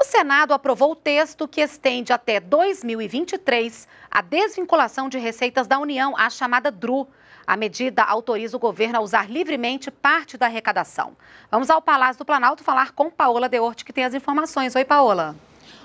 O Senado aprovou o texto que estende até 2023 a desvinculação de receitas da União, a chamada DRU. A medida autoriza o governo a usar livremente parte da arrecadação. Vamos ao Palácio do Planalto falar com Paola Deorte, que tem as informações. Oi, Paola.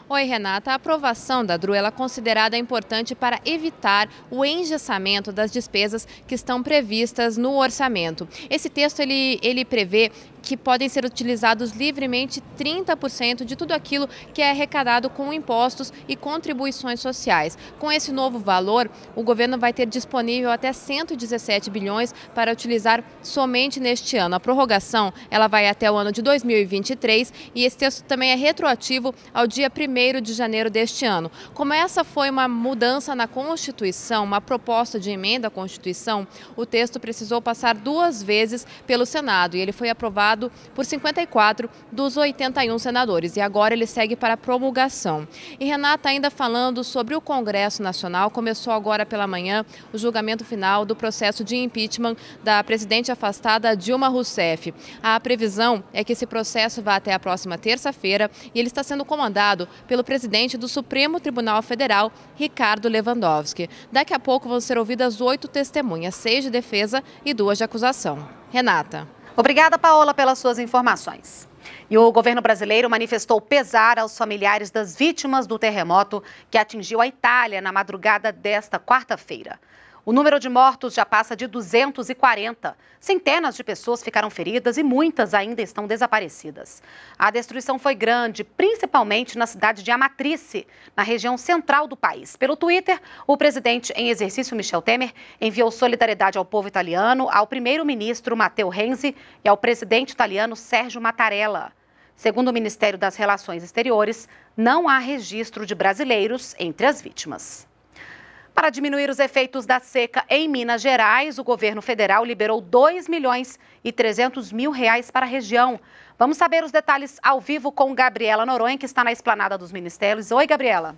Oi, Renata. A aprovação da DRU é considerada importante para evitar o engessamento das despesas que estão previstas no orçamento. Esse texto ele, ele prevê que podem ser utilizados livremente 30% de tudo aquilo que é arrecadado com impostos e contribuições sociais. Com esse novo valor, o governo vai ter disponível até 117 bilhões para utilizar somente neste ano. A prorrogação ela vai até o ano de 2023 e esse texto também é retroativo ao dia 1 de janeiro deste ano. Como essa foi uma mudança na Constituição, uma proposta de emenda à Constituição, o texto precisou passar duas vezes pelo Senado e ele foi aprovado aprovado por 54 dos 81 senadores e agora ele segue para promulgação. E Renata, ainda falando sobre o Congresso Nacional, começou agora pela manhã o julgamento final do processo de impeachment da presidente afastada Dilma Rousseff. A previsão é que esse processo vá até a próxima terça-feira e ele está sendo comandado pelo presidente do Supremo Tribunal Federal, Ricardo Lewandowski. Daqui a pouco vão ser ouvidas oito testemunhas, seis de defesa e duas de acusação. Renata. Obrigada, Paola, pelas suas informações. E o governo brasileiro manifestou pesar aos familiares das vítimas do terremoto que atingiu a Itália na madrugada desta quarta-feira. O número de mortos já passa de 240. Centenas de pessoas ficaram feridas e muitas ainda estão desaparecidas. A destruição foi grande, principalmente na cidade de Amatrice, na região central do país. Pelo Twitter, o presidente em exercício Michel Temer enviou solidariedade ao povo italiano, ao primeiro-ministro Matteo Renzi e ao presidente italiano Sérgio Mattarella. Segundo o Ministério das Relações Exteriores, não há registro de brasileiros entre as vítimas. Para diminuir os efeitos da seca em Minas Gerais, o governo federal liberou 2 milhões e 300 mil reais para a região. Vamos saber os detalhes ao vivo com Gabriela Noronha, que está na esplanada dos ministérios. Oi, Gabriela.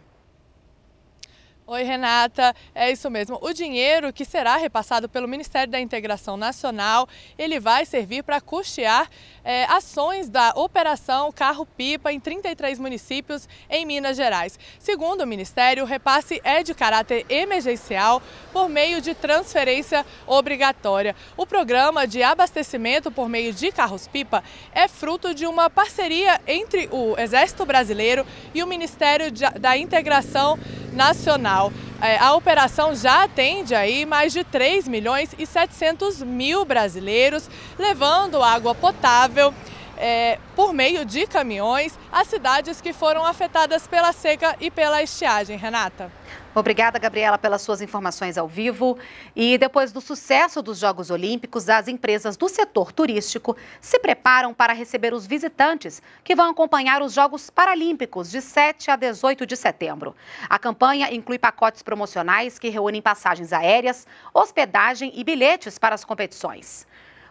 Oi, Renata. É isso mesmo. O dinheiro que será repassado pelo Ministério da Integração Nacional, ele vai servir para custear é, ações da Operação Carro Pipa em 33 municípios em Minas Gerais. Segundo o Ministério, o repasse é de caráter emergencial por meio de transferência obrigatória. O programa de abastecimento por meio de carros pipa é fruto de uma parceria entre o Exército Brasileiro e o Ministério da Integração Nacional nacional. É, a operação já atende aí mais de 3 milhões e 700 mil brasileiros, levando água potável é, por meio de caminhões às cidades que foram afetadas pela seca e pela estiagem. Renata. Obrigada, Gabriela, pelas suas informações ao vivo. E depois do sucesso dos Jogos Olímpicos, as empresas do setor turístico se preparam para receber os visitantes que vão acompanhar os Jogos Paralímpicos de 7 a 18 de setembro. A campanha inclui pacotes promocionais que reúnem passagens aéreas, hospedagem e bilhetes para as competições.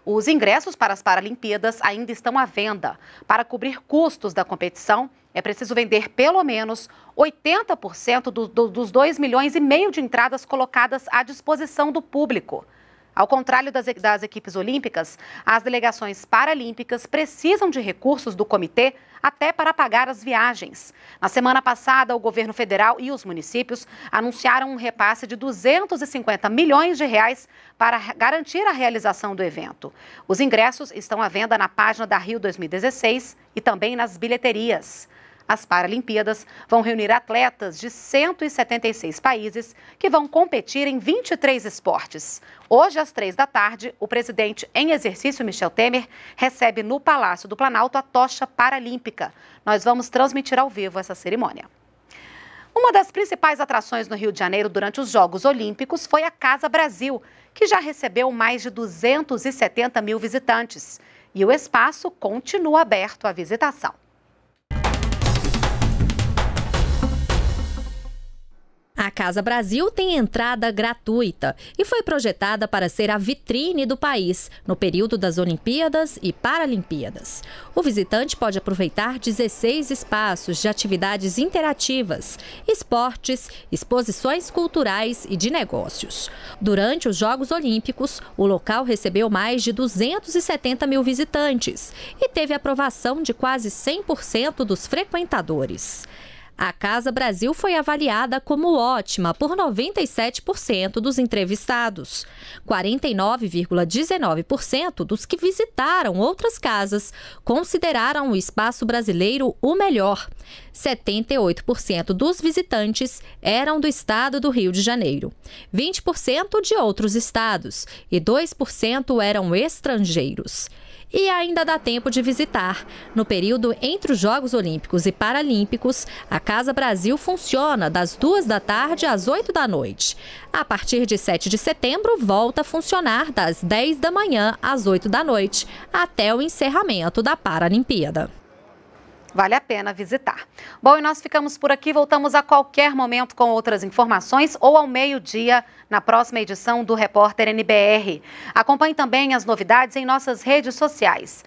Os ingressos para as Paralimpíadas ainda estão à venda. Para cobrir custos da competição, é preciso vender pelo menos 80% do, do, dos 2 milhões e meio de entradas colocadas à disposição do público. Ao contrário das, das equipes olímpicas, as delegações paralímpicas precisam de recursos do comitê até para pagar as viagens. Na semana passada, o governo federal e os municípios anunciaram um repasse de 250 milhões de reais para garantir a realização do evento. Os ingressos estão à venda na página da Rio 2016 e também nas bilheterias. As Paralimpíadas vão reunir atletas de 176 países que vão competir em 23 esportes. Hoje, às três da tarde, o presidente em exercício, Michel Temer, recebe no Palácio do Planalto a tocha paralímpica. Nós vamos transmitir ao vivo essa cerimônia. Uma das principais atrações no Rio de Janeiro durante os Jogos Olímpicos foi a Casa Brasil, que já recebeu mais de 270 mil visitantes. E o espaço continua aberto à visitação. A Casa Brasil tem entrada gratuita e foi projetada para ser a vitrine do país no período das Olimpíadas e Paralimpíadas. O visitante pode aproveitar 16 espaços de atividades interativas, esportes, exposições culturais e de negócios. Durante os Jogos Olímpicos, o local recebeu mais de 270 mil visitantes e teve aprovação de quase 100% dos frequentadores. A Casa Brasil foi avaliada como ótima por 97% dos entrevistados. 49,19% dos que visitaram outras casas consideraram o espaço brasileiro o melhor. 78% dos visitantes eram do estado do Rio de Janeiro, 20% de outros estados e 2% eram estrangeiros. E ainda dá tempo de visitar. No período entre os Jogos Olímpicos e Paralímpicos, a Casa Brasil funciona das 2 da tarde às 8 da noite. A partir de 7 de setembro, volta a funcionar das 10 da manhã às 8 da noite, até o encerramento da Paralimpíada. Vale a pena visitar. Bom, e nós ficamos por aqui. Voltamos a qualquer momento com outras informações ou ao meio-dia na próxima edição do Repórter NBR. Acompanhe também as novidades em nossas redes sociais.